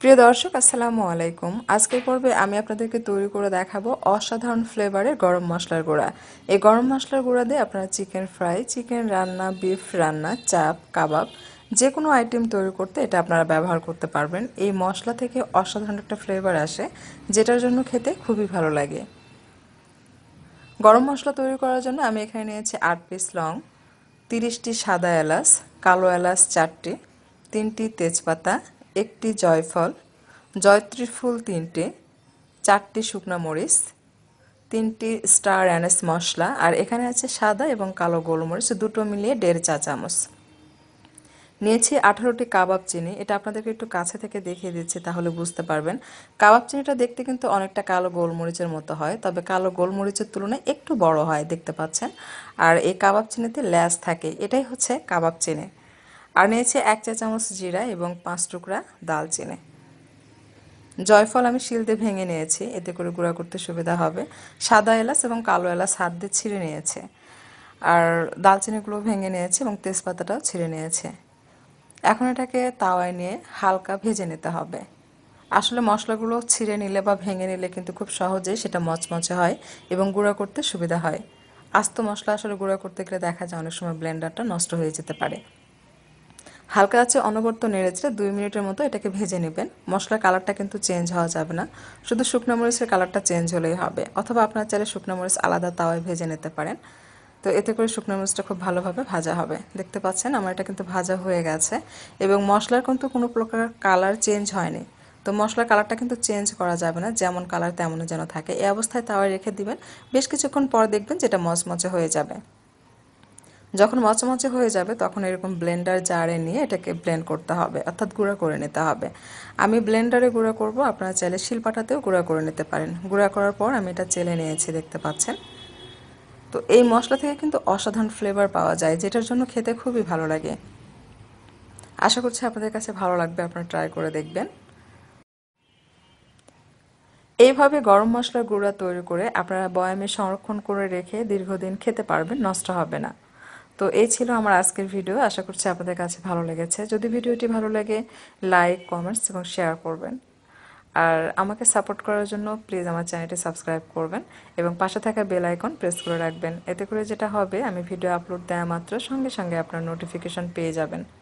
প্রিয় দর্শক আসসালামু আলাইকুম আজকের পর্বে আমি আপনাদেরকে তৈরি করে দেখাবো অসাধারণ ফ্লেভারের গরম মশলার গুঁড়া এই গরম মশলার গুঁড়া দিয়ে আপনারা চিকেন ফ্রাই চিকেন রান্না বিফ রান্না চাপ কাবাব যে কোনো আইটেম তৈরি করতে এটা আপনারা ব্যবহার করতে পারবেন এই মশলা থেকে অসাধারণ একটা ফ্লেভার আসে যেটার জন্য খেতে খুবই ভালো লাগে গরম মশলা তৈরি করার জন্য আমি এখানে নিয়েছি আট পিস লং তিরিশটি সাদা এলাচ কালো এলাচ চারটি তিনটি তেজপাতা একটি জয়ফল জয়ত্রী ফুল তিনটে চারটি শুকনো মরিচ তিনটি স্টার অ্যানেস মশলা আর এখানে আছে সাদা এবং কালো গোলমরিচ দুটো মিলিয়ে দেড় চা চামচ নিয়েছি আঠারোটি কাবাব চিনি এটা আপনাদেরকে একটু কাছে থেকে দেখিয়ে দিচ্ছি তাহলে বুঝতে পারবেন কাবাব চিনিটা দেখতে কিন্তু অনেকটা কালো গোলমরিচের মতো হয় তবে কালো গোলমরিচের তুলনায় একটু বড় হয় দেখতে পাচ্ছেন আর এই কাবাব চিনিতে ল্যাস থাকে এটাই হচ্ছে কাবাব চিনি আর নিয়েছে এক চা চামচ জিরা এবং পাঁচ টুকরা দালচিনি জয়ফল আমি শিলতে ভেঙে নিয়েছি এতে করে গুঁড়া করতে সুবিধা হবে সাদা এলাচ এবং কালো এলাচ হাত দিয়ে ছিঁড়ে নিয়েছে আর দালচিনিগুলো ভেঙে নিয়েছে এবং তেজপাতাটাও ছিঁড়ে নিয়েছে এখন এটাকে তাওয়ায় নিয়ে হালকা ভেজে নিতে হবে আসলে মশলাগুলো ছিঁড়ে নিলে বা ভেঙে নিলে কিন্তু খুব সহজেই সেটা মচমচে হয় এবং গুঁড়া করতে সুবিধা হয় আস্ত মশলা আসলে গুঁড়া করতে গেলে দেখা যায় অনেক সময় ব্লেন্ডারটা নষ্ট হয়ে যেতে পারে হালকা আছে অনবর্ত নেড়েছে দুই মিনিটের মতো এটাকে ভেজে নেবেন মশলার কালারটা কিন্তু চেঞ্জ হওয়া যাবে না শুধু শুকনো মরিচের কালারটা চেঞ্জ হলেই হবে অথবা আপনার চাইলে শুকনো মরিচ আলাদা তাওয়ায় ভেজে নিতে পারেন তো এতে করে শুকনো মরিচটা খুব ভালোভাবে ভাজা হবে দেখতে পাচ্ছেন আমার এটা কিন্তু ভাজা হয়ে গেছে এবং মশলার কিন্তু কোনো প্রকার কালার চেঞ্জ হয়নি তো মশলার কালারটা কিন্তু চেঞ্জ করা যাবে না যেমন কালার তেমন যেন থাকে এই অবস্থায় তাওয়ায় রেখে দিবেন বেশ কিছুক্ষণ পর দেখবেন যেটা মচমচে হয়ে যাবে যখন মচমচে হয়ে যাবে তখন এরকম ব্লেন্ডার জারে নিয়ে এটাকে ব্লেন্ড করতে হবে অর্থাৎ গুঁড়া করে নিতে হবে আমি ব্লেন্ডারে গুঁড়া করব আপনারা চাইলে শিলপাটাতেও গুঁড়া করে নিতে পারেন গুঁড়া করার পর আমি এটা চেলে নিয়েছি দেখতে পাচ্ছেন তো এই মশলা থেকে কিন্তু অসাধারণ ফ্লেভার পাওয়া যায় যেটার জন্য খেতে খুবই ভালো লাগে আশা করছি আপনাদের কাছে ভালো লাগবে আপনারা ট্রাই করে দেখবেন এইভাবে গরম মশলার গুঁড়া তৈরি করে আপনারা বয়ামে সংরক্ষণ করে রেখে দীর্ঘদিন খেতে পারবেন নষ্ট হবে না তো এই ছিল আমার আজকের ভিডিও আশা করছি আপনাদের কাছে ভালো লেগেছে যদি ভিডিওটি ভালো লাগে লাইক কমেন্টস এবং শেয়ার করবেন আর আমাকে সাপোর্ট করার জন্য প্লিজ আমার চ্যানেলটি সাবস্ক্রাইব করবেন এবং পাশে থাকা বেল আইকন প্রেস করে রাখবেন এতে করে যেটা হবে আমি ভিডিও আপলোড দেওয়া মাত্র সঙ্গে সঙ্গে আপনার নোটিফিকেশন পেয়ে যাবেন